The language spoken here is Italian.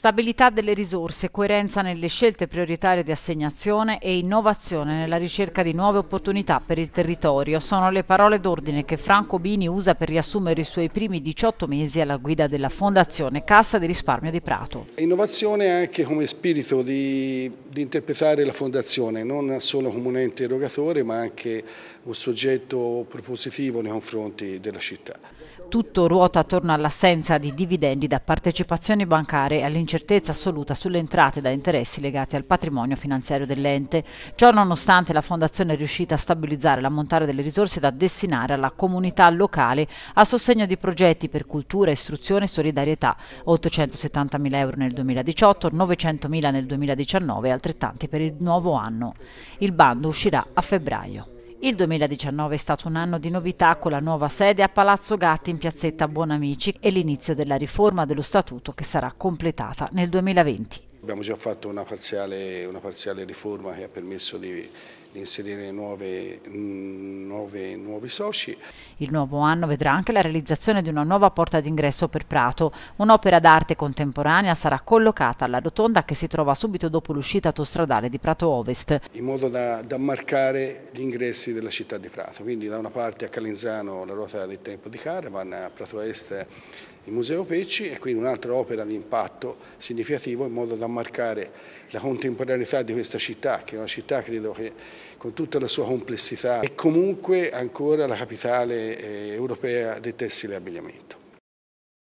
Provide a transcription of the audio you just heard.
Stabilità delle risorse, coerenza nelle scelte prioritarie di assegnazione e innovazione nella ricerca di nuove opportunità per il territorio sono le parole d'ordine che Franco Bini usa per riassumere i suoi primi 18 mesi alla guida della Fondazione Cassa di Risparmio di Prato. Innovazione anche come spirito di, di interpretare la Fondazione, non solo come un ente erogatore ma anche un soggetto propositivo nei confronti della città. Tutto ruota attorno all'assenza di dividendi da partecipazioni bancarie all'interno incertezza assoluta sulle entrate da interessi legati al patrimonio finanziario dell'ente. Ciò nonostante la Fondazione è riuscita a stabilizzare l'ammontare delle risorse da destinare alla comunità locale a sostegno di progetti per cultura, istruzione e solidarietà, 870.000 euro nel 2018, 900.000 nel 2019 e altrettanti per il nuovo anno. Il bando uscirà a febbraio. Il 2019 è stato un anno di novità con la nuova sede a Palazzo Gatti in piazzetta Buonamici e l'inizio della riforma dello statuto che sarà completata nel 2020. Abbiamo già fatto una parziale, una parziale riforma che ha permesso di di inserire nuove, mm, nuove, nuovi soci. Il nuovo anno vedrà anche la realizzazione di una nuova porta d'ingresso per Prato. Un'opera d'arte contemporanea sarà collocata alla rotonda che si trova subito dopo l'uscita autostradale di Prato Ovest. In modo da, da marcare gli ingressi della città di Prato, quindi da una parte a Calenzano la ruota del tempo di Caravan, a Prato Est il Museo Pecci e quindi un'altra opera di impatto significativo in modo da marcare la contemporaneità di questa città, che è una città credo che con tutta la sua complessità, è comunque ancora la capitale eh, europea del tessile abbigliamento.